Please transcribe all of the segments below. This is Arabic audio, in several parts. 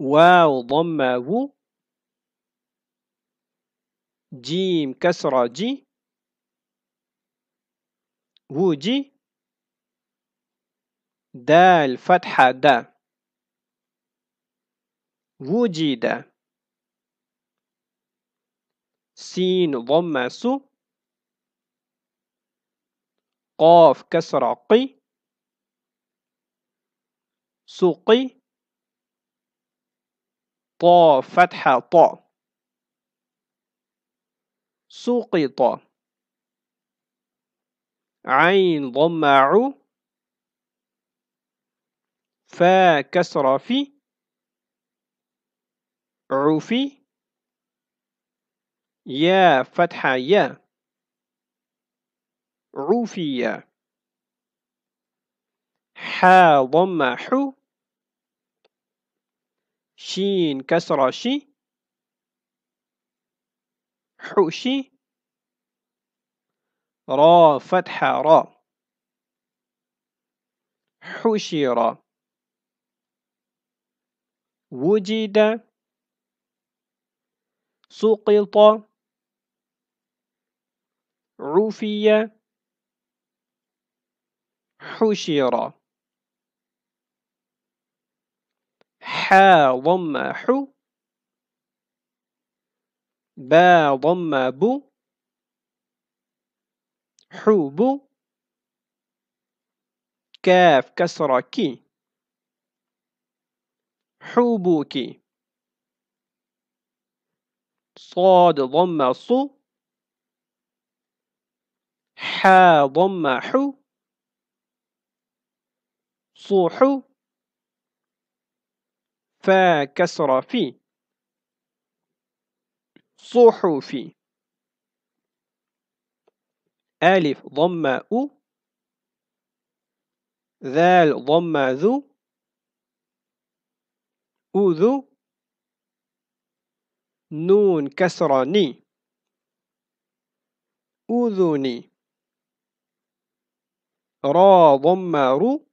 واو ضم و جيم كسرة جي وجي جي دال فتحة دا وجد سين ضم سو قاف كسرة قي سوقي ط فتحة ط سقط عين ضمع فا كسر في عوفي يا فتحة يا يا حا ضم حو شين كسرة شي حو شي را فتحة را حشر وجد سقط عفي حشر ضم حو با ضم بو حوب كاف كسرة كي كي صاد ضم صو حا ضم حو صوحو كسر في صحف ألف ضم أو ذال ضم ذو أذو نون كسرة ني أذني را ضم رو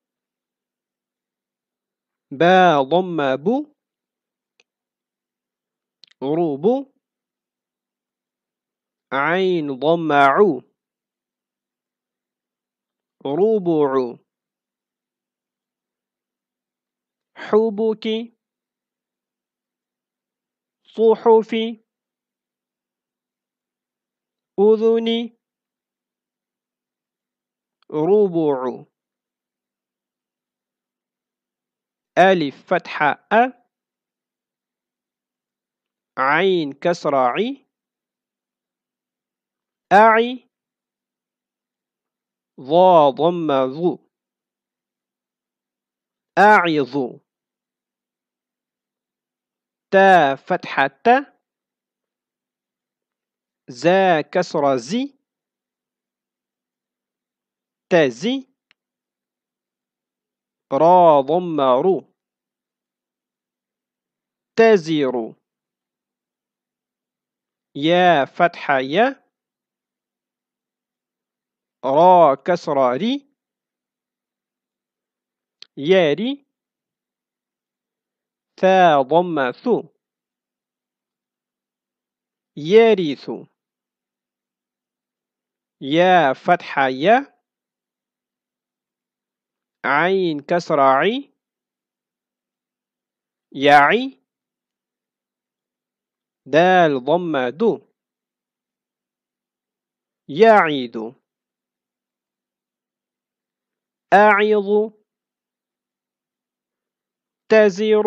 با ضم بو روب عين ضم عو ربع حبك صحف أذن ربع ألف فتحة أ عين كسرة عي أعي ظا ضم ذو أعظ تا فتحة تا زا كسرة زي تزي را ضم رو تزر يا فتح يا را كسر ري ياري ثا ضم ثو يرث يا فتح يا عين كسرة عي يعي دال ضمة دو يعيد أعيض تزر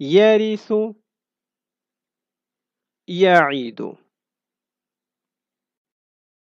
يرث يعيد